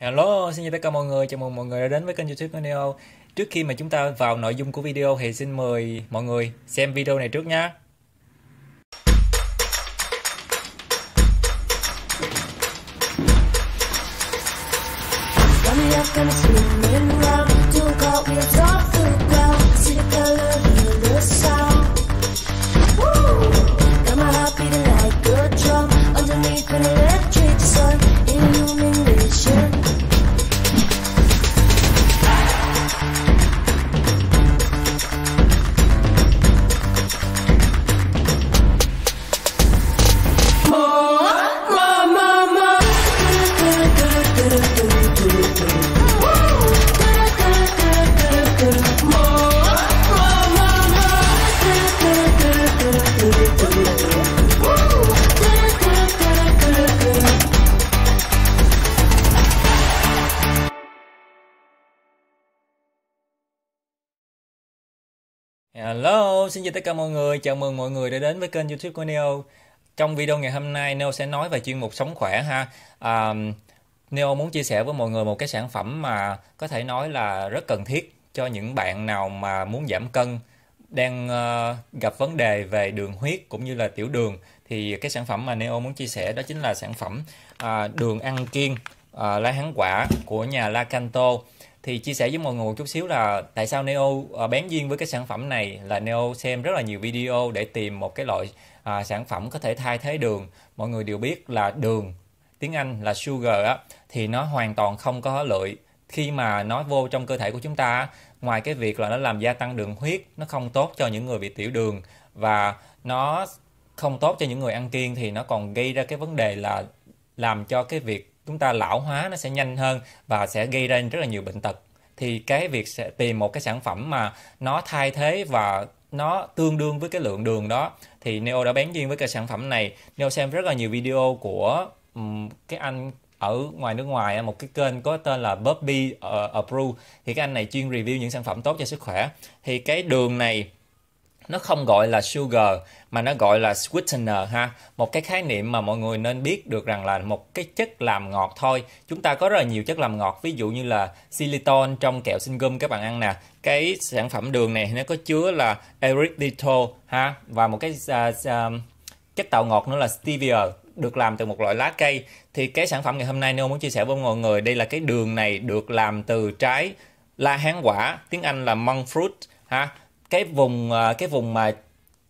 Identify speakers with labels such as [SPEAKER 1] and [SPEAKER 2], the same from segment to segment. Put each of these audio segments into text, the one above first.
[SPEAKER 1] Hello, xin chào tất cả mọi người, chào mừng mọi người đã đến với kênh youtube của Neo Trước khi mà chúng ta vào nội dung của video thì xin mời mọi người xem video này trước nhé Hello, xin chào tất cả mọi người, chào mừng mọi người đã đến với kênh youtube của Neo Trong video ngày hôm nay Neo sẽ nói về chuyên mục sống khỏe ha à, Neo muốn chia sẻ với mọi người một cái sản phẩm mà có thể nói là rất cần thiết cho những bạn nào mà muốn giảm cân đang uh, gặp vấn đề về đường huyết cũng như là tiểu đường thì cái sản phẩm mà Neo muốn chia sẻ đó chính là sản phẩm uh, đường ăn kiêng uh, lá hán quả của nhà La Canto thì chia sẻ với mọi người một chút xíu là tại sao Neo à, bén duyên với cái sản phẩm này là Neo xem rất là nhiều video để tìm một cái loại à, sản phẩm có thể thay thế đường. Mọi người đều biết là đường tiếng Anh là sugar á thì nó hoàn toàn không có lợi khi mà nó vô trong cơ thể của chúng ta ngoài cái việc là nó làm gia tăng đường huyết nó không tốt cho những người bị tiểu đường và nó không tốt cho những người ăn kiêng thì nó còn gây ra cái vấn đề là làm cho cái việc chúng ta lão hóa nó sẽ nhanh hơn và sẽ gây ra rất là nhiều bệnh tật thì cái việc sẽ tìm một cái sản phẩm mà nó thay thế và nó tương đương với cái lượng đường đó thì Neo đã bán duyên với cái sản phẩm này Neo xem rất là nhiều video của um, cái anh ở ngoài nước ngoài một cái kênh có tên là Bobby ờ, Appro thì cái anh này chuyên review những sản phẩm tốt cho sức khỏe thì cái đường này nó không gọi là sugar mà nó gọi là sweetener ha một cái khái niệm mà mọi người nên biết được rằng là một cái chất làm ngọt thôi chúng ta có rất là nhiều chất làm ngọt ví dụ như là silicon trong kẹo sinh gum các bạn ăn nè cái sản phẩm đường này nó có chứa là erythritol ha và một cái uh, uh, chất tạo ngọt nữa là stevia được làm từ một loại lá cây thì cái sản phẩm ngày hôm nay nếu muốn chia sẻ với mọi người đây là cái đường này được làm từ trái la hán quả tiếng anh là monk fruit ha cái vùng à, cái vùng mà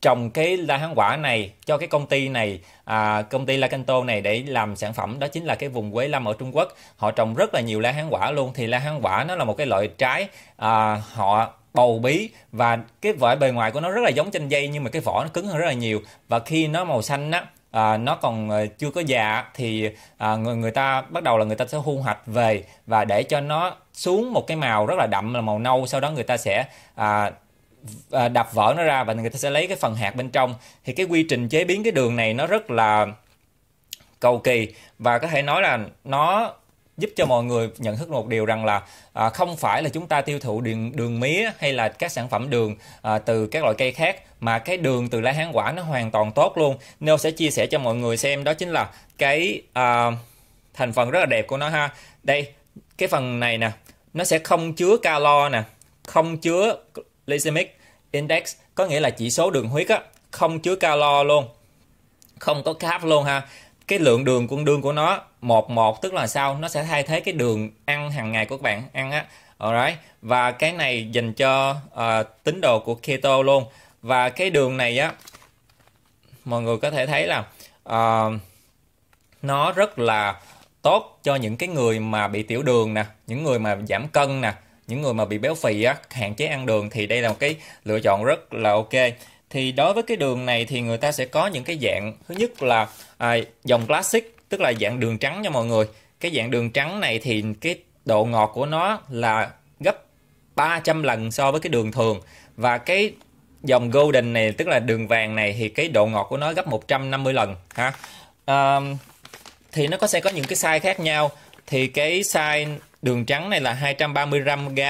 [SPEAKER 1] trồng cái la hán quả này cho cái công ty này à, công ty La Canto này để làm sản phẩm đó chính là cái vùng quế lâm ở Trung Quốc họ trồng rất là nhiều la hán quả luôn thì la hán quả nó là một cái loại trái à, họ bầu bí và cái vỏ bề ngoài của nó rất là giống chanh dây nhưng mà cái vỏ nó cứng hơn rất là nhiều và khi nó màu xanh á à, nó còn à, chưa có già thì à, người người ta bắt đầu là người ta sẽ thu hoạch về và để cho nó xuống một cái màu rất là đậm là màu nâu sau đó người ta sẽ à, à, đập vỡ nó ra và người ta sẽ lấy cái phần hạt bên trong thì cái quy trình chế biến cái đường này nó rất là cầu kỳ và có thể nói là nó giúp cho mọi người nhận thức một điều rằng là à, không phải là chúng ta tiêu thụ đường đường mía hay là các sản phẩm đường à, từ các loại cây khác mà cái đường từ lá hán quả nó hoàn toàn tốt luôn. Neo sẽ chia sẻ cho mọi người xem đó chính là cái à, thành phần rất là đẹp của nó ha. Đây, cái phần này nè, nó sẽ không chứa calo nè, không chứa glycemic index có nghĩa là chỉ số đường huyết á, không chứa calo luôn. Không có carb luôn ha. Cái lượng đường con đương của nó 11 tức là sao? Nó sẽ thay thế cái đường ăn hàng ngày của các bạn ăn á. Alright. Và cái này dành cho uh, tín đồ của keto luôn. Và cái đường này á mọi người có thể thấy là uh, nó rất là tốt cho những cái người mà bị tiểu đường nè, những người mà giảm cân nè, những người mà bị béo phì á hạn chế ăn đường thì đây là một cái lựa chọn rất là ok thì đối với cái đường này thì người ta sẽ có những cái dạng thứ nhất là à, dòng classic tức là dạng đường trắng cho mọi người cái dạng đường trắng này thì cái độ ngọt của nó là gấp 300 lần so với cái đường thường và cái dòng golden này tức là đường vàng này thì cái độ ngọt của nó gấp 150 lần ha à, thì nó có sẽ có những cái size khác nhau thì cái size đường trắng này là 235 g,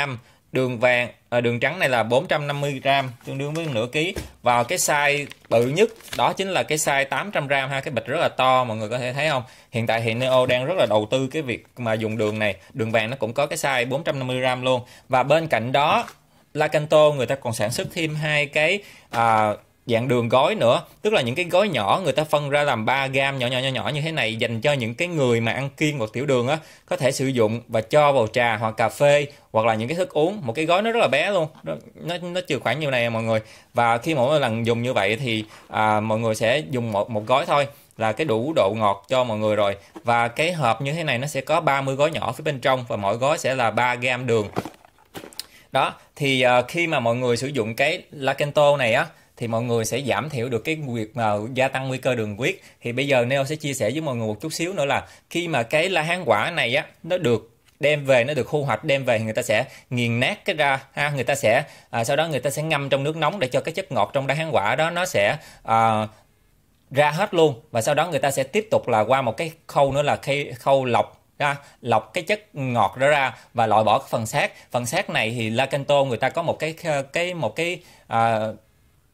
[SPEAKER 1] đường vàng à, đường trắng này là 450 gram tương đương với nửa ký. Và cái size bự nhất đó chính là cái size 800 gram ha, cái bịch rất là to mọi người có thể thấy không? Hiện tại hiện Neo đang rất là đầu tư cái việc mà dùng đường này, đường vàng nó cũng có cái size 450 gram luôn. Và bên cạnh đó Lacanto người ta còn sản xuất thêm hai cái à, dạng đường gói nữa tức là những cái gói nhỏ người ta phân ra làm 3 gam nhỏ nhỏ nhỏ nhỏ như thế này dành cho những cái người mà ăn kiêng hoặc tiểu đường á có thể sử dụng và cho vào trà hoặc cà phê hoặc là những cái thức uống một cái gói nó rất là bé luôn nó nó trừ khoảng nhiêu này à mọi người và khi mỗi lần dùng như vậy thì à, mọi người sẽ dùng một một gói thôi là cái đủ độ ngọt cho mọi người rồi và cái hộp như thế này nó sẽ có 30 gói nhỏ phía bên trong và mỗi gói sẽ là 3 gam đường đó thì uh, khi mà mọi người sử dụng cái lacanto này á thì mọi người sẽ giảm thiểu được cái việc mà gia tăng nguy cơ đường huyết thì bây giờ Neo sẽ chia sẻ với mọi người một chút xíu nữa là khi mà cái la hán quả này á nó được đem về nó được thu hoạch đem về thì người ta sẽ nghiền nát cái ra ha người ta sẽ à, sau đó người ta sẽ ngâm trong nước nóng để cho cái chất ngọt trong đá hán quả đó nó sẽ à, ra hết luôn và sau đó người ta sẽ tiếp tục là qua một cái khâu nữa là cái khâu lọc ra lọc cái chất ngọt đó ra và loại bỏ cái phần xác phần xác này thì la canto người ta có một cái cái một cái à,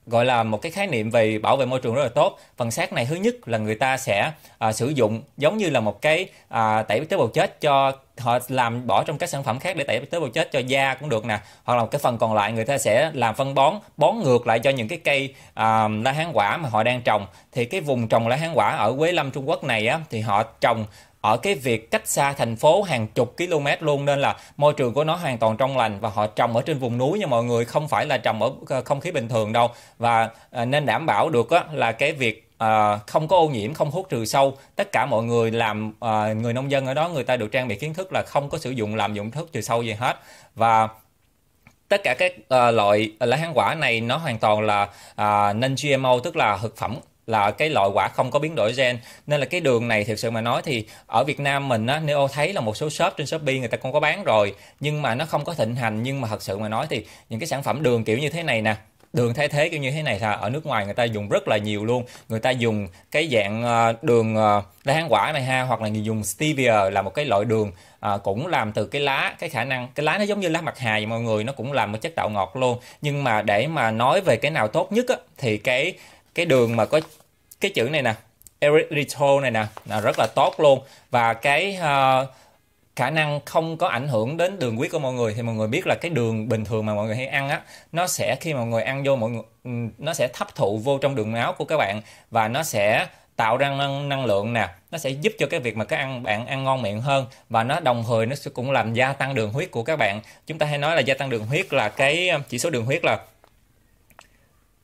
[SPEAKER 1] gọi là một cái khái niệm về bảo vệ môi trường rất là tốt phần xác này thứ nhất là người ta sẽ à, sử dụng giống như là một cái à, tẩy tế bào chết cho họ làm bỏ trong các sản phẩm khác để tẩy tế bào chết cho da cũng được nè hoặc là một cái phần còn lại người ta sẽ làm phân bón bón ngược lại cho những cái cây à, lá hán quả mà họ đang trồng thì cái vùng trồng lá hán quả ở quế lâm trung quốc này á thì họ trồng ở cái việc cách xa thành phố hàng chục km luôn nên là môi trường của nó hoàn toàn trong lành và họ trồng ở trên vùng núi nha mọi người không phải là trồng ở ờ, không khí bình thường đâu và ờ, nên đảm bảo được là cái việc À, không có ô nhiễm, không hút trừ sâu. Tất cả mọi người làm à, người nông dân ở đó người ta được trang bị kiến thức là không có sử dụng làm dụng thức trừ sâu gì hết và tất cả các uh, loại lá hán quả này nó hoàn toàn là uh, non GMO tức là thực phẩm là cái loại quả không có biến đổi gen nên là cái đường này thực sự mà nói thì ở Việt Nam mình á nếu thấy là một số shop trên Shopee người ta cũng có bán rồi nhưng mà nó không có thịnh hành nhưng mà thật sự mà nói thì những cái sản phẩm đường kiểu như thế này nè đường thay thế kiểu như thế này là ở nước ngoài người ta dùng rất là nhiều luôn người ta dùng cái dạng ờ, đường ờ, lá hán quả này ha hoặc là người dùng stevia là một cái loại đường à, cũng làm từ cái lá cái khả năng cái lá nó giống như lá mặt hà vậy mọi người nó cũng làm một chất tạo ngọt luôn nhưng mà để mà nói về cái nào tốt nhất á, thì cái cái đường mà có cái chữ này nè erythritol này nè là rất là tốt luôn và cái uh, khả năng không có ảnh hưởng đến đường huyết của mọi người thì mọi người biết là cái đường bình thường mà mọi người hay ăn á nó sẽ khi mọi người ăn vô mọi người ừ, nó sẽ hấp thụ vô trong đường máu của các bạn và nó sẽ tạo ra năng, năng lượng nè nó sẽ giúp cho cái việc mà các ăn bạn ăn ngon miệng hơn và nó đồng thời nó sẽ cũng làm gia tăng đường huyết của các bạn chúng ta hay nói là gia tăng đường huyết là cái ờ, chỉ số đường huyết là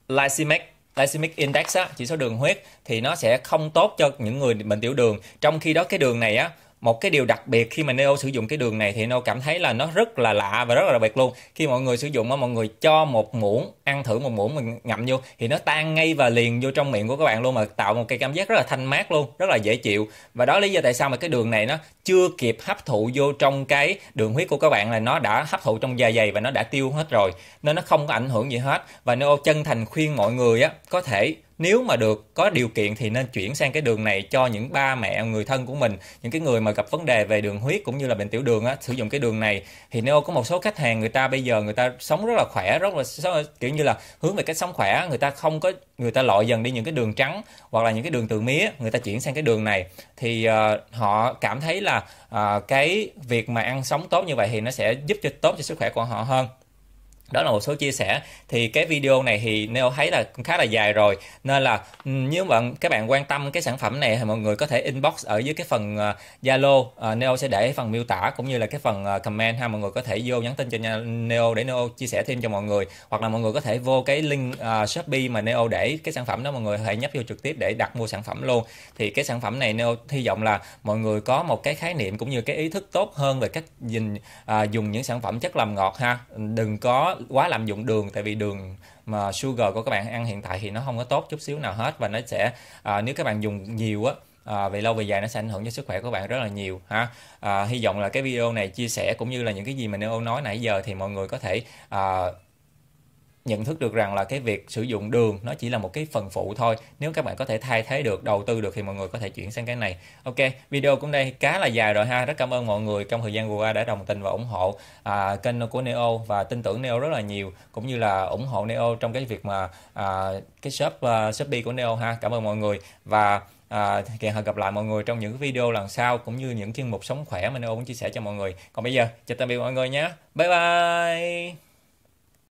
[SPEAKER 1] glycemic glycemic index á, chỉ số đường huyết thì nó sẽ không tốt cho những người bệnh tiểu đường trong khi đó cái đường này á một cái điều đặc biệt khi mà Neo sử dụng cái đường này thì Neo cảm thấy là nó rất là lạ và rất là đặc biệt luôn khi mọi người sử dụng á mọi người cho một muỗng ăn thử một muỗng mình ngậm vô thì nó tan ngay và liền vô trong miệng của các bạn luôn mà tạo một cái cảm giác rất là thanh mát luôn rất là dễ chịu và đó lý do tại sao mà cái đường này nó chưa kịp hấp thụ vô trong cái đường huyết của các bạn là nó đã hấp thụ trong dạ dày và nó đã tiêu hết rồi nên nó không có ảnh hưởng gì hết và Neo chân thành khuyên mọi người á có thể nếu mà được có điều kiện thì nên chuyển sang cái đường này cho những ba mẹ người thân của mình những cái người mà gặp vấn đề về đường huyết cũng như là bệnh tiểu đường á sử dụng cái đường này thì nếu có một số khách hàng người ta bây giờ người ta sống rất là khỏe rất là kiểu như là hướng về cách sống khỏe người ta không có người ta loại dần đi những cái đường trắng hoặc là những cái đường từ mía người ta chuyển sang cái đường này thì uh, họ cảm thấy là uh, cái việc mà ăn sống tốt như vậy thì nó sẽ giúp cho tốt cho sức khỏe của họ hơn đó là một số chia sẻ thì cái video này thì Neo thấy là khá là dài rồi nên là ừ, nếu bạn các bạn quan tâm cái sản phẩm này thì mọi người có thể inbox ở dưới cái phần ờ, Zalo uh, uh, Neo sẽ để phần miêu tả cũng như là cái phần uh, comment ha mọi người có thể vô nhắn tin cho Neo để Neo chia sẻ thêm cho mọi người hoặc là mọi người có thể vô cái link uh, Shopee mà Neo để cái sản phẩm đó mọi người hãy nhấp vô trực tiếp để đặt mua sản phẩm luôn thì cái sản phẩm này Neo hy vọng là mọi người có một cái khái niệm cũng như cái ý thức tốt hơn về cách nhìn uh, dùng những sản phẩm chất làm ngọt ha đừng có quá lạm dụng đường tại vì đường mà sugar của các bạn ăn hiện tại thì nó không có tốt chút xíu nào hết và nó sẽ à, nếu các bạn dùng nhiều á à, về lâu về dài nó sẽ ảnh hưởng cho sức khỏe của bạn rất là nhiều ha à, hy vọng là cái video này chia sẻ cũng như là những cái gì mà Neo nói nãy giờ thì mọi người có thể à, nhận thức được rằng là cái việc sử dụng đường nó chỉ là một cái phần phụ thôi nếu các bạn có thể thay thế được đầu tư được thì mọi người có thể chuyển sang cái này ok video cũng đây khá là dài rồi ha rất cảm ơn mọi người trong thời gian vừa qua đã đồng tình và ủng hộ à, kênh của neo và tin tưởng neo rất là nhiều cũng như là ủng hộ neo trong cái việc mà à, cái shop uh, shopee của neo ha cảm ơn mọi người và À, hẹn gặp lại mọi người trong những video lần sau cũng như những chuyên mục sống khỏe mà Neo cũng chia sẻ cho mọi người. Còn bây giờ, chào tạm biệt mọi người nhé. Bye bye.